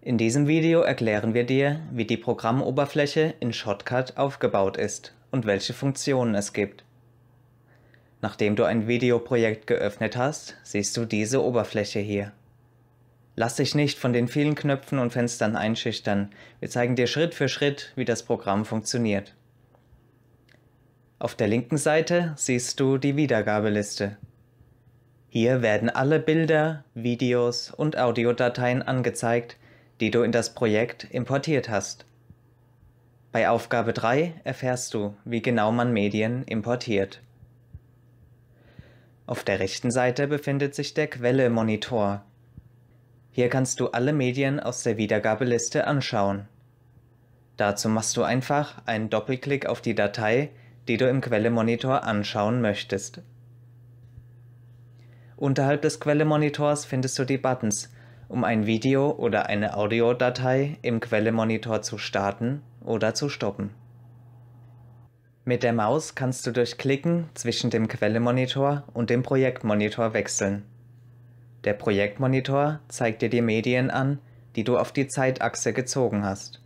In diesem Video erklären wir dir, wie die Programmoberfläche in Shotcut aufgebaut ist und welche Funktionen es gibt. Nachdem du ein Videoprojekt geöffnet hast, siehst du diese Oberfläche hier. Lass dich nicht von den vielen Knöpfen und Fenstern einschüchtern, wir zeigen dir Schritt für Schritt, wie das Programm funktioniert. Auf der linken Seite siehst du die Wiedergabeliste. Hier werden alle Bilder, Videos und Audiodateien angezeigt, die du in das Projekt importiert hast. Bei Aufgabe 3 erfährst du, wie genau man Medien importiert. Auf der rechten Seite befindet sich der Quelle-Monitor. Hier kannst du alle Medien aus der Wiedergabeliste anschauen. Dazu machst du einfach einen Doppelklick auf die Datei, die du im Quelle-Monitor anschauen möchtest. Unterhalb des Quelle-Monitors findest du die Buttons um ein Video oder eine Audiodatei im Quellemonitor zu starten oder zu stoppen. Mit der Maus kannst du durch Klicken zwischen dem Quellemonitor und dem Projektmonitor wechseln. Der Projektmonitor zeigt dir die Medien an, die du auf die Zeitachse gezogen hast.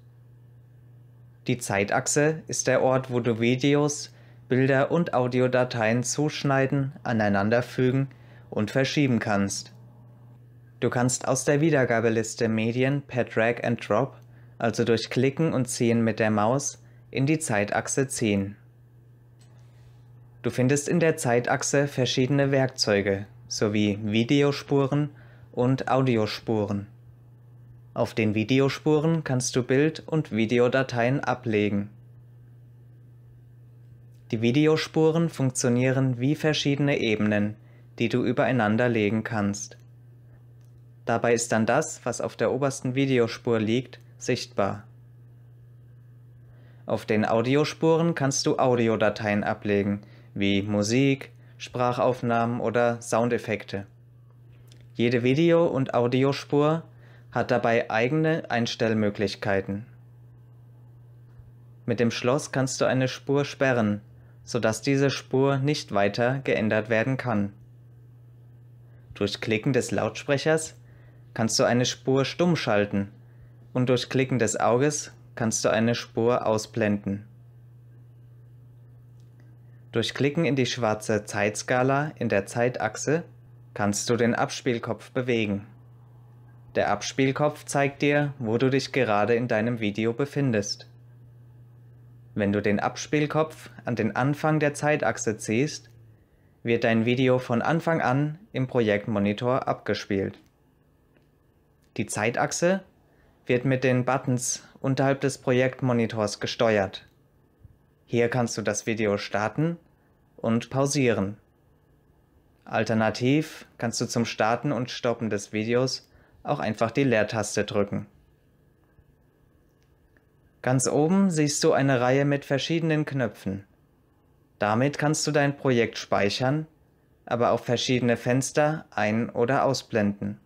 Die Zeitachse ist der Ort, wo du Videos, Bilder und Audiodateien zuschneiden, aneinanderfügen und verschieben kannst. Du kannst aus der Wiedergabeliste Medien per Drag and Drop, also durch Klicken und Ziehen mit der Maus, in die Zeitachse ziehen. Du findest in der Zeitachse verschiedene Werkzeuge sowie Videospuren und Audiospuren. Auf den Videospuren kannst du Bild- und Videodateien ablegen. Die Videospuren funktionieren wie verschiedene Ebenen, die du übereinander legen kannst. Dabei ist dann das, was auf der obersten Videospur liegt, sichtbar. Auf den Audiospuren kannst du Audiodateien ablegen, wie Musik, Sprachaufnahmen oder Soundeffekte. Jede Video- und Audiospur hat dabei eigene Einstellmöglichkeiten. Mit dem Schloss kannst du eine Spur sperren, sodass diese Spur nicht weiter geändert werden kann. Durch Klicken des Lautsprechers kannst du eine Spur stumm schalten und durch Klicken des Auges kannst du eine Spur ausblenden. Durch Klicken in die schwarze Zeitskala in der Zeitachse kannst du den Abspielkopf bewegen. Der Abspielkopf zeigt dir, wo du dich gerade in deinem Video befindest. Wenn du den Abspielkopf an den Anfang der Zeitachse ziehst, wird dein Video von Anfang an im Projektmonitor abgespielt. Die Zeitachse wird mit den Buttons unterhalb des Projektmonitors gesteuert. Hier kannst du das Video starten und pausieren. Alternativ kannst du zum Starten und Stoppen des Videos auch einfach die Leertaste drücken. Ganz oben siehst du eine Reihe mit verschiedenen Knöpfen. Damit kannst du dein Projekt speichern, aber auch verschiedene Fenster ein- oder ausblenden.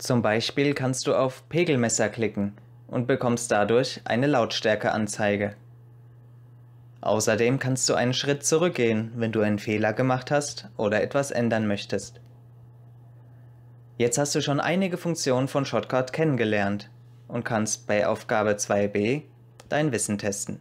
Zum Beispiel kannst du auf Pegelmesser klicken und bekommst dadurch eine Lautstärkeanzeige. Außerdem kannst du einen Schritt zurückgehen, wenn du einen Fehler gemacht hast oder etwas ändern möchtest. Jetzt hast du schon einige Funktionen von Shotcut kennengelernt und kannst bei Aufgabe 2b dein Wissen testen.